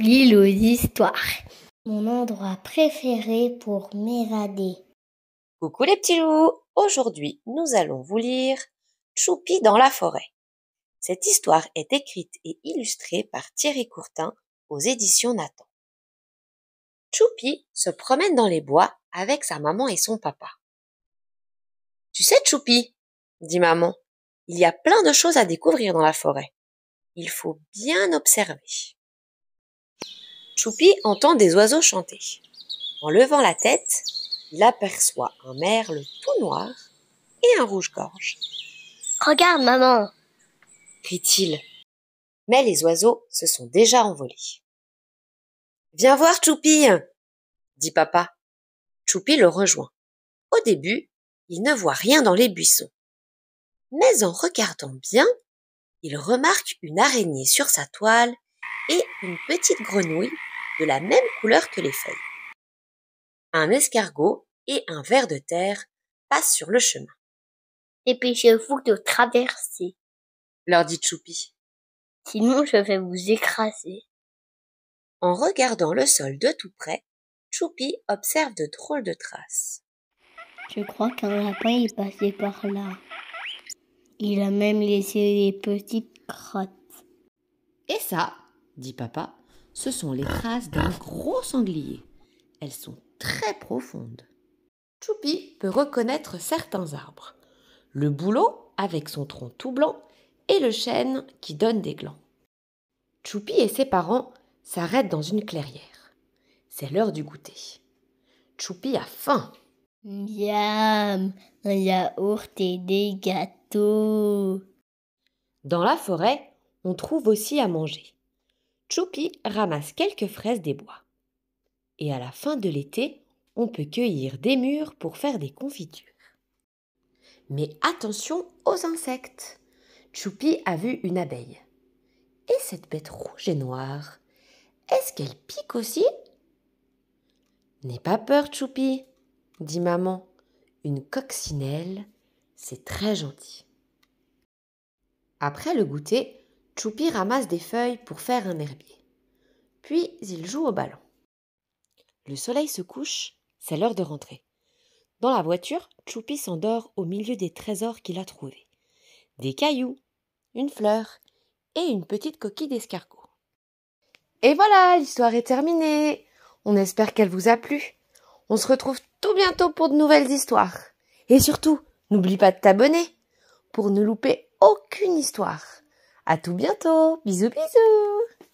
l'île aux histoires. Mon endroit préféré pour m'évader. Coucou les petits loups Aujourd'hui, nous allons vous lire Choupi dans la forêt. Cette histoire est écrite et illustrée par Thierry Courtin aux éditions Nathan. Choupi se promène dans les bois avec sa maman et son papa. Tu sais, Choupi, dit maman, il y a plein de choses à découvrir dans la forêt. Il faut bien observer. Choupi entend des oiseaux chanter. En levant la tête, il aperçoit un merle tout noir et un rouge-gorge. Regarde, maman crie-t-il. Mais les oiseaux se sont déjà envolés. Viens voir Choupi dit papa. Choupi le rejoint. Au début, il ne voit rien dans les buissons. Mais en regardant bien, il remarque une araignée sur sa toile et une petite grenouille de la même couleur que les feuilles. Un escargot et un ver de terre passent sur le chemin. Dépêchez-vous de traverser, leur dit Choupi. Sinon je vais vous écraser. En regardant le sol de tout près, Choupi observe de drôles de traces. Je crois qu'un lapin est passé par là. Il a même laissé des petites crottes. Et ça, dit papa, ce sont les traces d'un gros sanglier. Elles sont très profondes. Tchoupi peut reconnaître certains arbres. Le bouleau, avec son tronc tout blanc, et le chêne qui donne des glands. Tchoupi et ses parents s'arrêtent dans une clairière. C'est l'heure du goûter. Tchoupi a faim. Miam, un yaourt et des gâteaux. Dans la forêt, on trouve aussi à manger. Choupi ramasse quelques fraises des bois. Et à la fin de l'été, on peut cueillir des mûres pour faire des confitures. Mais attention aux insectes. Choupi a vu une abeille. Et cette bête rouge et noire, est-ce qu'elle pique aussi N'aie pas peur, Choupi, dit maman. Une coccinelle, c'est très gentil. Après le goûter, Choupi ramasse des feuilles pour faire un herbier. Puis il joue au ballon. Le soleil se couche, c'est l'heure de rentrer. Dans la voiture, Choupi s'endort au milieu des trésors qu'il a trouvés. Des cailloux, une fleur et une petite coquille d'escargot. Et voilà, l'histoire est terminée. On espère qu'elle vous a plu. On se retrouve tout bientôt pour de nouvelles histoires. Et surtout, n'oublie pas de t'abonner pour ne louper aucune histoire. À tout bientôt. Bisous bisous.